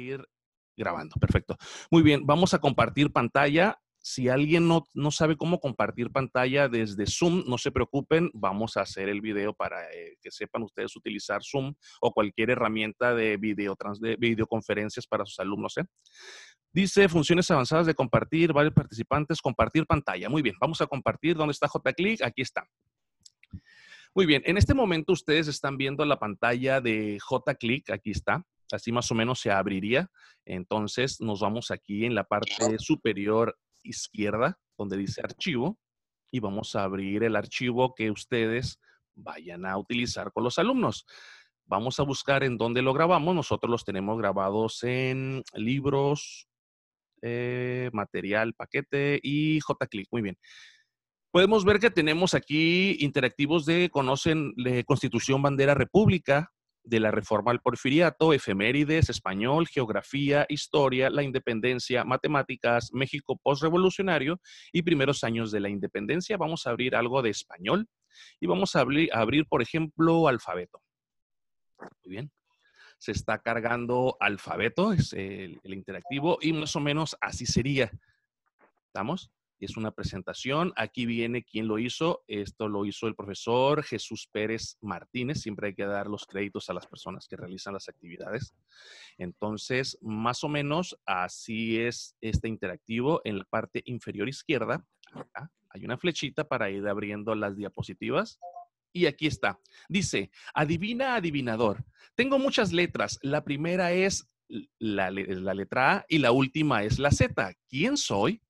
ir grabando. Perfecto. Muy bien, vamos a compartir pantalla. Si alguien no, sabe cómo compartir pantalla desde Zoom, no se preocupen, vamos a hacer el video para eh, que sepan ustedes utilizar Zoom o cualquier herramienta de, videoconferencias para sus alumnos. ¿eh? Dice funciones avanzadas de compartir, varios participantes, compartir pantalla. Muy bien, vamos a compartir. ¿Dónde está JClick? Aquí está. Muy bien, en este momento ustedes están viendo la pantalla de JClick, aquí está. Así más o menos se abriría. Entonces nos vamos aquí en la parte superior izquierda, donde dice archivo, y vamos a abrir el archivo que ustedes vayan a utilizar con los alumnos. Vamos a buscar en dónde lo grabamos. Nosotros los tenemos grabados en libros, eh, material, paquete y JClick. Muy bien. Podemos ver que tenemos aquí interactivos de conocen de Constitución Bandera República, de la reforma al porfiriato, efemérides, español, geografía, historia, la independencia, matemáticas, México postrevolucionario y primeros años de la independencia. Vamos a abrir algo de español y vamos a abrir, por ejemplo, alfabeto. Muy bien. Se está cargando alfabeto, es el, el interactivo, y más o menos así sería. ¿Estamos? es una presentación. Aquí viene quién lo hizo. Esto lo hizo el profesor Jesús Pérez Martínez. Siempre hay que dar los créditos a las personas que realizan las actividades. Entonces, más o menos así es este interactivo. En la parte inferior izquierda hay una flechita para ir abriendo las diapositivas. Y aquí está. Dice, adivina adivinador. Tengo muchas letras. La primera es la, la letra A y la última es la Z. ¿Quién soy?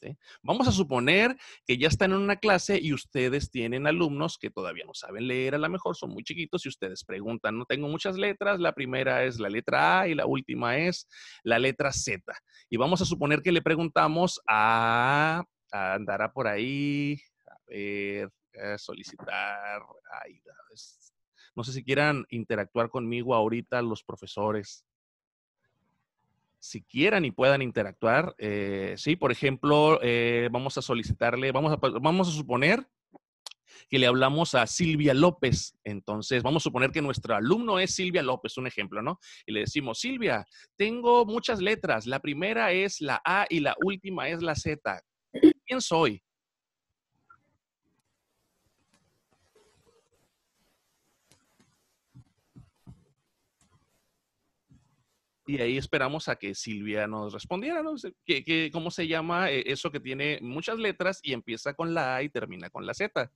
Este, vamos a suponer que ya están en una clase y ustedes tienen alumnos que todavía no saben leer, a lo mejor son muy chiquitos y ustedes preguntan, no tengo muchas letras, la primera es la letra A y la última es la letra Z. Y vamos a suponer que le preguntamos a, andará por ahí, a ver, a solicitar, no sé si quieran interactuar conmigo ahorita los profesores si quieran y puedan interactuar. Eh, sí, por ejemplo, eh, vamos a solicitarle, vamos a, pues, vamos a suponer que le hablamos a Silvia López. Entonces, vamos a suponer que nuestro alumno es Silvia López, un ejemplo, ¿no? Y le decimos, Silvia, tengo muchas letras. La primera es la A y la última es la Z. ¿Quién soy? Y ahí esperamos a que Silvia nos respondiera, ¿no? cómo se llama e, eso que tiene muchas letras y empieza con la A y termina con la Z?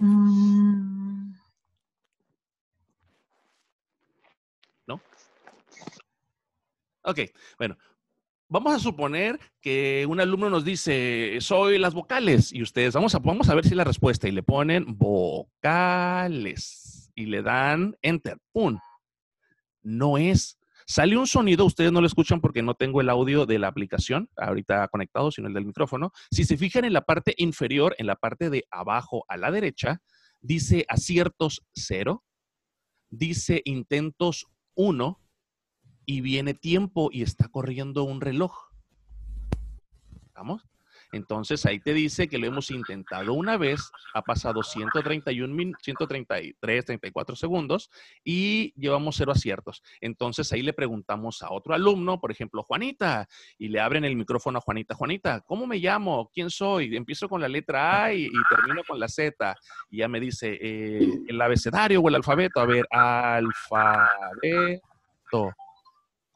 Mm. ¿No? Ok, bueno, vamos a suponer que un alumno nos dice, soy las vocales, y ustedes, vamos a, a ver si la respuesta, y le ponen vocales, y le dan enter, ¡pum! No es. Sale un sonido, ustedes no lo escuchan porque no tengo el audio de la aplicación ahorita conectado, sino el del micrófono. Si se fijan en la parte inferior, en la parte de abajo a la derecha, dice aciertos cero, dice intentos uno, y viene tiempo y está corriendo un reloj. ¿Vamos? Entonces ahí te dice que lo hemos intentado una vez, ha pasado 131, 133, 34 segundos y llevamos cero aciertos. Entonces ahí le preguntamos a otro alumno, por ejemplo, Juanita, y le abren el micrófono a Juanita, Juanita, ¿cómo me llamo? ¿Quién soy? Empiezo con la letra A y, termino con la Z. Y ya me dice eh, el abecedario o el alfabeto. A ver, alfabeto.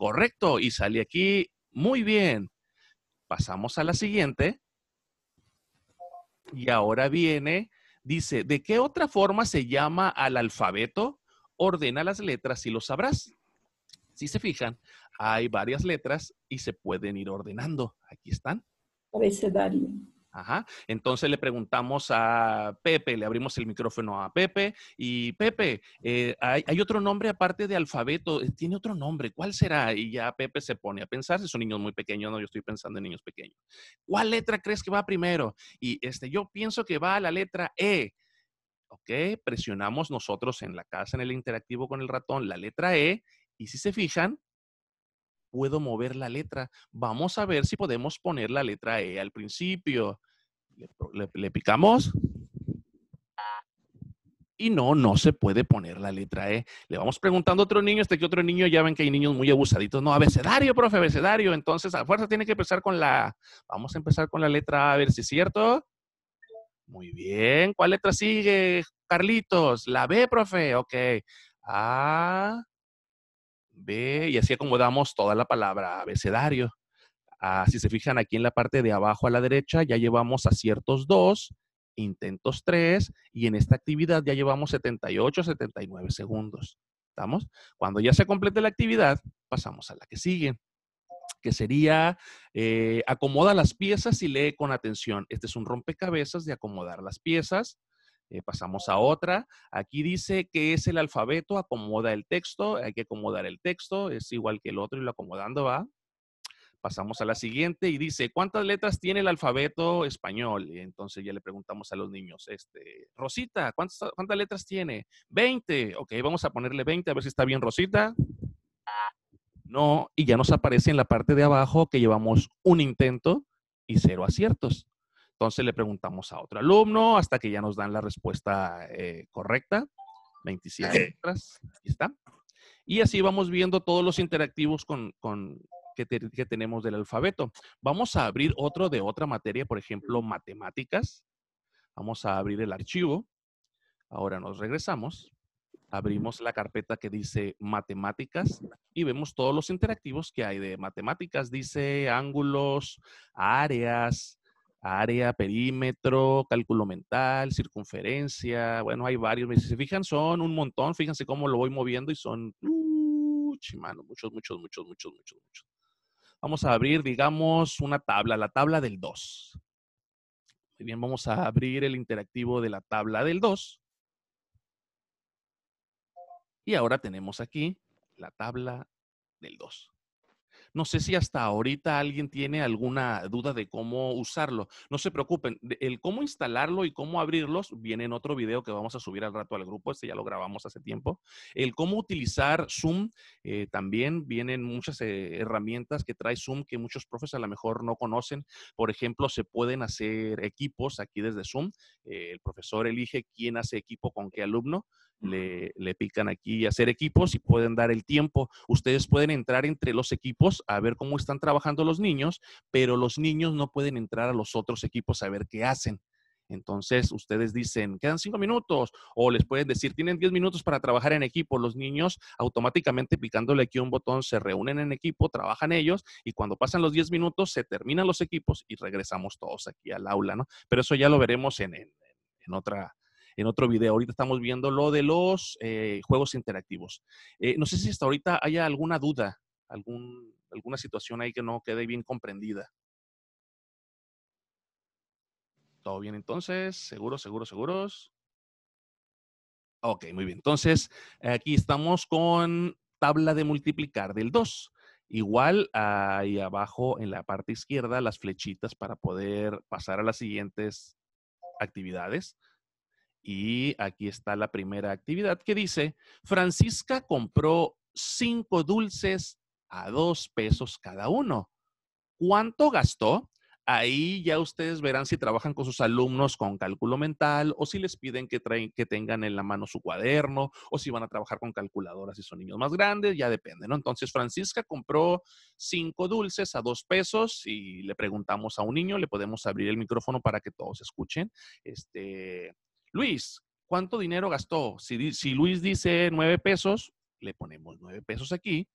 Correcto, y salí aquí muy bien. Pasamos a la siguiente. Y ahora viene, dice, ¿de qué otra forma se llama al alfabeto? Ordena las letras y lo sabrás. Si se fijan, hay varias letras y se pueden ir ordenando. Aquí están. Ajá. Entonces le preguntamos a Pepe, le abrimos el micrófono a Pepe y Pepe, eh, hay, otro nombre aparte de alfabeto, eh, tiene otro nombre, ¿cuál será? Y ya Pepe se pone a pensar, si son niños muy pequeños, no, yo estoy pensando en niños pequeños. ¿Cuál letra crees que va primero? Y este, yo pienso que va a la letra E. Ok, presionamos nosotros en la casa, en el interactivo con el ratón, la letra E, y si se fijan, puedo mover la letra. Vamos a ver si podemos poner la letra E al principio. Le, picamos. Y no, no se puede poner la letra E. Le vamos preguntando a otro niño, este que otro niño, ya ven que hay niños muy abusaditos. No, abecedario, profe, abecedario. Entonces, a fuerza tiene que empezar con la Vamos a empezar con la letra A, a ver si es cierto. Muy bien. ¿Cuál letra sigue, Carlitos? La B, profe. Ok. A, y así acomodamos toda la palabra abecedario. Ah, si se fijan aquí en la parte de abajo a la derecha, ya llevamos aciertos 2, intentos 3, y en esta actividad ya llevamos 78, 79 segundos. ¿Estamos? Cuando ya se complete la actividad, pasamos a la que sigue, que sería eh, acomoda las piezas y lee con atención. Este es un rompecabezas de acomodar las piezas eh, pasamos a otra. Aquí dice que es el alfabeto, acomoda el texto, hay que acomodar el texto, es igual que el otro y lo acomodando va. Pasamos a la siguiente y dice, ¿cuántas letras tiene el alfabeto español? entonces ya le preguntamos a los niños, este, Rosita, ¿cuántas, ¿cuántas letras tiene? 20. Ok, vamos a ponerle 20 a ver si está bien Rosita. No, y ya nos aparece en la parte de abajo que llevamos un intento y cero aciertos. Entonces le preguntamos a otro alumno hasta que ya nos dan la respuesta eh, correcta. 27 letras. ahí está. Y así vamos viendo todos los interactivos con, con que, que, tenemos del alfabeto. Vamos a abrir otro de otra materia, por ejemplo, matemáticas. Vamos a abrir el archivo. Ahora nos regresamos. Abrimos la carpeta que dice matemáticas y vemos todos los interactivos que hay de matemáticas. Dice ángulos, áreas, área, perímetro, cálculo mental, circunferencia, bueno, hay varios. Si se fijan, son un montón, fíjense cómo lo voy moviendo y son, muchos, muchos, muchos, muchos, muchos, muchos. Vamos a abrir, digamos, una tabla, la tabla del 2. Muy bien, vamos a abrir el interactivo de la tabla del 2. Y ahora tenemos aquí la tabla del 2. No sé si hasta ahorita alguien tiene alguna duda de cómo usarlo. No se preocupen, el cómo instalarlo y cómo abrirlos viene en otro video que vamos a subir al rato al grupo, este ya lo grabamos hace tiempo. El cómo utilizar Zoom, eh, también vienen muchas eh, herramientas que trae Zoom que muchos profes a lo mejor no conocen. Por ejemplo, se pueden hacer equipos aquí desde Zoom. Eh, el profesor elige quién hace equipo con qué alumno le, pican aquí hacer equipos y pueden dar el tiempo. Ustedes pueden entrar entre los equipos a ver cómo están trabajando los niños, pero los niños no pueden entrar a los otros equipos a ver qué hacen. Entonces, ustedes dicen, quedan cinco minutos, o les pueden decir, tienen diez minutos para trabajar en equipo. Los niños automáticamente picándole aquí un botón, se reúnen en equipo, trabajan ellos, y cuando pasan los diez minutos, se terminan los equipos y regresamos todos aquí al aula, ¿no? Pero eso ya lo veremos en, en, en otra, en otro video. Ahorita estamos viendo lo de los eh, juegos interactivos. Eh, no sé si hasta ahorita haya alguna duda, alguna situación ahí que no quede bien comprendida. ¿Todo bien entonces? Seguro, seguro, seguros? Ok, muy bien. Entonces, aquí estamos con tabla de multiplicar del 2. Igual ahí abajo en la parte izquierda las flechitas para poder pasar a las siguientes actividades. Y aquí está la primera actividad que dice, Francisca compró cinco dulces a dos pesos cada uno. ¿Cuánto gastó? Ahí ya ustedes verán si trabajan con sus alumnos con cálculo mental o si les piden que, traen, que tengan en la mano su cuaderno o si van a trabajar con calculadoras si son niños más grandes, ya depende, ¿no? Entonces, Francisca compró cinco dulces a dos pesos y le preguntamos a un niño, le podemos abrir el micrófono para que todos escuchen. Este, Luis, ¿cuánto dinero gastó? Si, Luis dice nueve pesos, le ponemos nueve pesos aquí,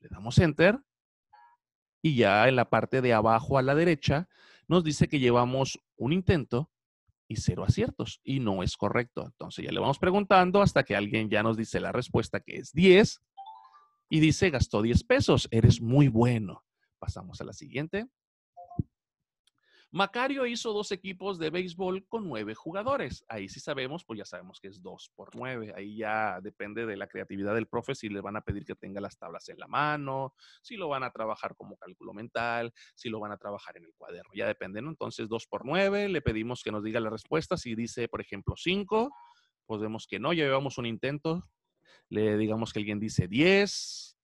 le damos enter y ya en la parte de abajo a la derecha nos dice que llevamos un intento y cero aciertos y no es correcto. Entonces ya le vamos preguntando hasta que alguien ya nos dice la respuesta que es diez. y dice gastó diez pesos, eres muy bueno. Pasamos a la siguiente. Macario hizo dos equipos de béisbol con nueve jugadores. Ahí sí sabemos, pues ya sabemos que es dos por nueve. Ahí ya depende de la creatividad del profe si le van a pedir que tenga las tablas en la mano, si lo van a trabajar como cálculo mental, si lo van a trabajar en el cuaderno. Ya depende, ¿no? Entonces, dos por nueve, le pedimos que nos diga la respuesta. Si dice, por ejemplo, cinco, pues vemos que no, llevamos un intento. Le digamos que alguien dice diez,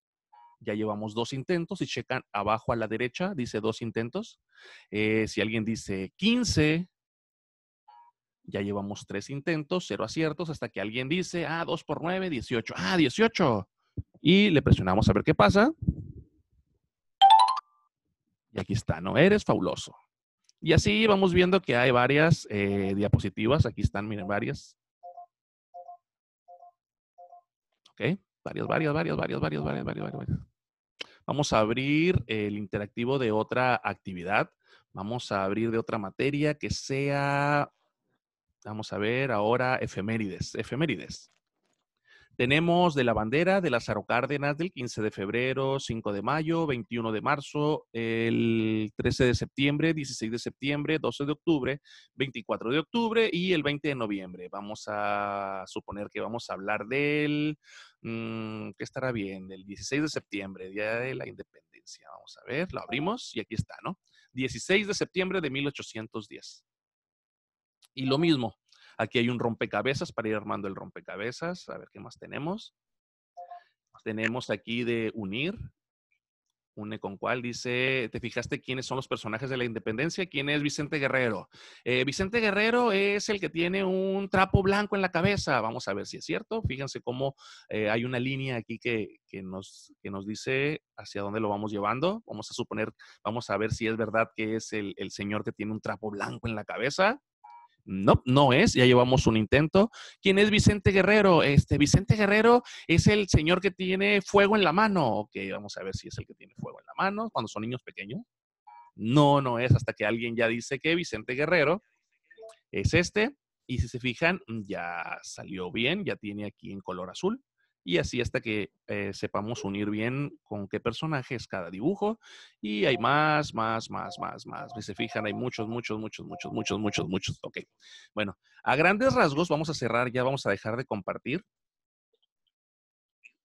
ya llevamos dos intentos. Si checan abajo a la derecha, dice dos intentos. Eh, si alguien dice 15, ya llevamos tres intentos, cero aciertos, hasta que alguien dice, ah, 2 por 9, 18. Ah, 18. Y le presionamos a ver qué pasa. Y aquí está, ¿no? Eres fabuloso. Y así vamos viendo que hay varias eh, diapositivas. Aquí están, miren, varias. Ok, varias, varias, varias, varias, varias, varias, varias, varias. Vamos a abrir el interactivo de otra actividad. Vamos a abrir de otra materia que sea, vamos a ver ahora efemérides. Efemérides. Tenemos de la bandera de Lázaro Cárdenas del 15 de febrero, 5 de mayo, 21 de marzo, el 13 de septiembre, 16 de septiembre, 12 de octubre, 24 de octubre y el 20 de noviembre. Vamos a suponer que vamos a hablar del, mm, ¿qué estará bien? Del 16 de septiembre, Día de la Independencia. Vamos a ver, lo abrimos y aquí está, ¿no? 16 de septiembre de 1810. Y lo mismo, Aquí hay un rompecabezas para ir armando el rompecabezas. A ver qué más tenemos. Tenemos aquí de unir. Une con cuál dice, ¿te fijaste quiénes son los personajes de la independencia? ¿Quién es Vicente Guerrero? Eh, Vicente Guerrero es el que tiene un trapo blanco en la cabeza. Vamos a ver si es cierto. Fíjense cómo eh, hay una línea aquí que, nos, que nos dice hacia dónde lo vamos llevando. Vamos a suponer, vamos a ver si es verdad que es el señor que tiene un trapo blanco en la cabeza no, no es, ya llevamos un intento. ¿Quién es Vicente Guerrero? Este, Vicente Guerrero es el señor que tiene fuego en la mano. Ok, vamos a ver si es el que tiene fuego en la mano cuando son niños pequeños. No, no es, hasta que alguien ya dice que Vicente Guerrero es este. Y si se fijan, ya salió bien, ya tiene aquí en color azul y así hasta que eh, sepamos unir bien con qué personaje es cada dibujo. Y hay más, más, más, más, más. Si se fijan, hay muchos, muchos, muchos, muchos, muchos, muchos, muchos. Ok. Bueno, a grandes rasgos vamos a cerrar, ya vamos a dejar de compartir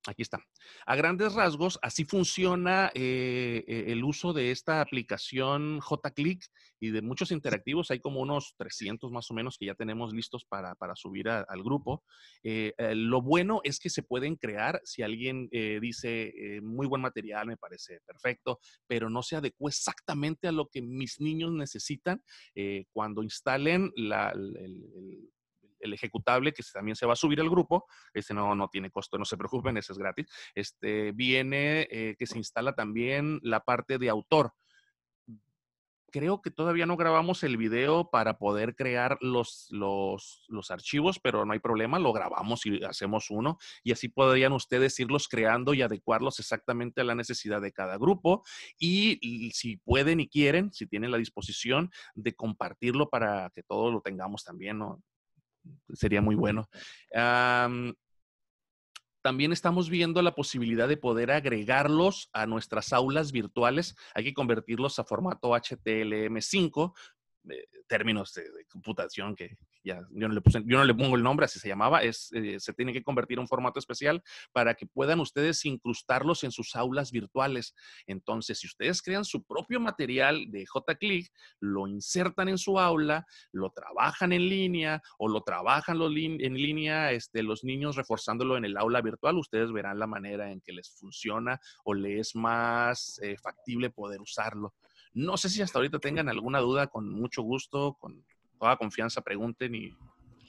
Aquí está. A grandes rasgos, así funciona eh, e-, el uso de esta aplicación JClick y de muchos interactivos. Hay como unos 300 más o menos que ya tenemos listos para, subir al grupo. Eh, eh, lo bueno es que se pueden crear si alguien dice, muy buen material, me parece perfecto, pero no se adecuó exactamente a lo que mis niños necesitan. cuando instalen la, el ejecutable que también se va a subir al grupo, este no, no tiene costo, no se preocupen, ese es gratis, este, viene eh, que se instala también la parte de autor. Creo que todavía no grabamos el video para poder crear los, los, archivos, pero no hay problema, lo grabamos y hacemos uno y así podrían ustedes irlos creando y adecuarlos exactamente a la necesidad de cada grupo. Y, si pueden y quieren, si tienen la disposición de compartirlo para que todos lo tengamos también, ¿no? sería muy bueno. también estamos viendo la posibilidad de poder agregarlos a nuestras aulas virtuales. Hay que convertirlos a formato HTML5 términos de, computación que ya yo no, le puse, yo no le pongo el nombre, así se llamaba, es, eh, se tiene que convertir en un formato especial para que puedan ustedes incrustarlos en sus aulas virtuales. Entonces, si ustedes crean su propio material de JClick, lo insertan en su aula, lo trabajan en línea o lo trabajan en línea este, los niños reforzándolo en el aula virtual, ustedes verán la manera en que les funciona o les es más eh, factible poder usarlo. No sé si hasta ahorita tengan alguna duda, con mucho gusto, con toda confianza pregunten y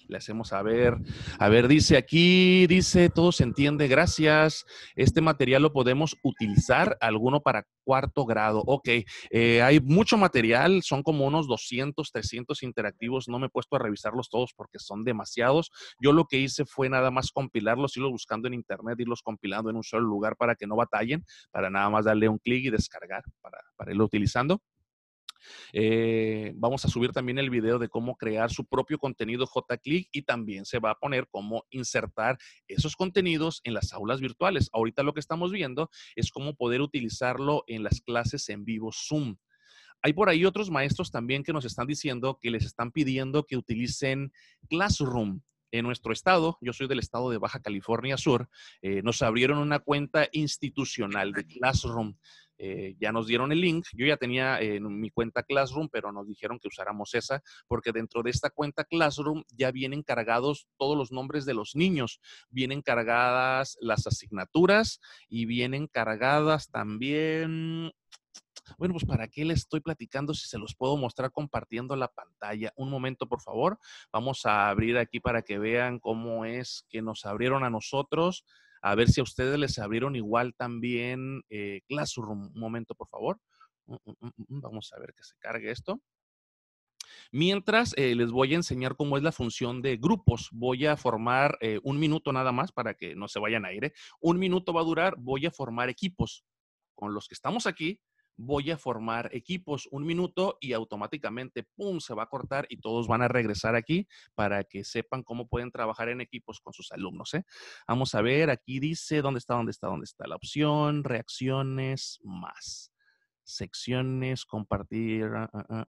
le hacemos a ver. A ver, dice aquí, dice, todo se entiende, gracias. Este material lo podemos utilizar, alguno para cuarto grado. Ok, eh, hay mucho material, son como unos 200, 300 interactivos. No me he puesto a revisarlos todos porque son demasiados. Yo lo que hice fue nada más compilarlos, irlos buscando en internet, irlos compilando en un solo lugar para que no batallen, para nada más darle un clic y descargar, para, para irlo utilizando. Eh, vamos a subir también el video de cómo crear su propio contenido JClick y también se va a poner cómo insertar esos contenidos en las aulas virtuales. Ahorita lo que estamos viendo es cómo poder utilizarlo en las clases en vivo Zoom. Hay por ahí otros maestros también que nos están diciendo que les están pidiendo que utilicen Classroom en nuestro estado, yo soy del estado de Baja California Sur, eh, nos abrieron una cuenta institucional de Classroom. Eh, ya nos dieron el link. Yo ya tenía eh, en mi cuenta Classroom, pero nos dijeron que usáramos esa, porque dentro de esta cuenta Classroom ya vienen cargados todos los nombres de los niños, vienen cargadas las asignaturas y vienen cargadas también bueno, pues para qué le estoy platicando si se los puedo mostrar compartiendo la pantalla. Un momento, por favor. Vamos a abrir aquí para que vean cómo es que nos abrieron a nosotros a ver si a ustedes les abrieron igual también eh, Classroom. Un momento, por favor. Mm, mm, mm, vamos a ver que se cargue esto. Mientras, eh, les voy a enseñar cómo es la función de grupos. Voy a formar eh, un minuto nada más para que no se vayan a aire. Un minuto va a durar. Voy a formar equipos con los que estamos aquí voy a formar equipos un minuto y automáticamente, ¡pum!, se va a cortar y todos van a regresar aquí para que sepan cómo pueden trabajar en equipos con sus alumnos. ¿eh? Vamos a ver, aquí dice dónde está, dónde está, dónde está la opción, reacciones, más. Secciones, compartir, ah, ah, ah.